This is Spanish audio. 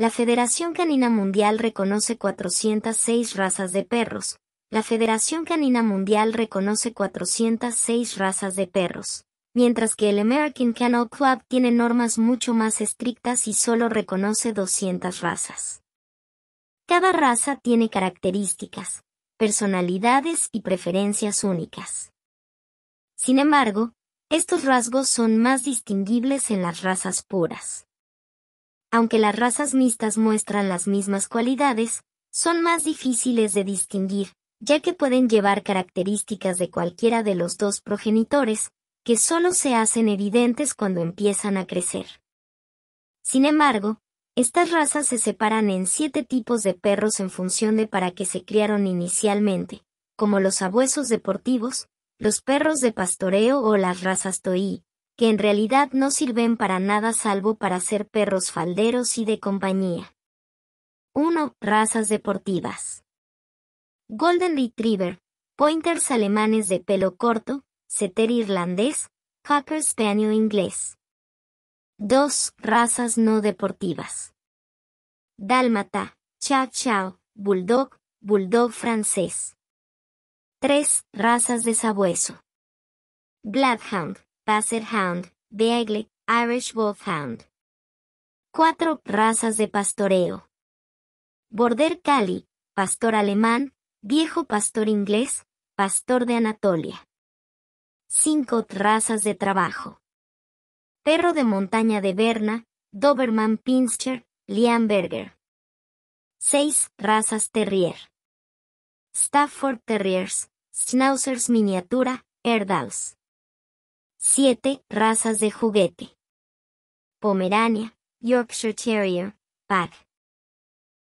La Federación Canina Mundial reconoce 406 razas de perros. La Federación Canina Mundial reconoce 406 razas de perros, mientras que el American Kennel Club tiene normas mucho más estrictas y solo reconoce 200 razas. Cada raza tiene características, personalidades y preferencias únicas. Sin embargo, estos rasgos son más distinguibles en las razas puras aunque las razas mixtas muestran las mismas cualidades, son más difíciles de distinguir, ya que pueden llevar características de cualquiera de los dos progenitores, que solo se hacen evidentes cuando empiezan a crecer. Sin embargo, estas razas se separan en siete tipos de perros en función de para qué se criaron inicialmente, como los abuesos deportivos, los perros de pastoreo o las razas toí, que en realidad no sirven para nada salvo para ser perros falderos y de compañía. 1. Razas deportivas. Golden Retriever, Pointers alemanes de pelo corto, Setter irlandés, Cocker Spaniel inglés. 2. Razas no deportivas. Dálmata, Chow Chow, Bulldog, Bulldog francés. 3. Razas de sabueso. Bloodhound, Basset Hound, Beagle, Irish Wolfhound. Cuatro razas de pastoreo. Border Cali, pastor alemán, viejo pastor inglés, pastor de Anatolia. Cinco razas de trabajo. Perro de montaña de Berna, Doberman Pinscher, Liamberger. 6. Razas Terrier. Stafford Terriers, Schnauzers miniatura, Erdaus. 7. Razas de juguete. Pomerania, Yorkshire Terrier, Pag.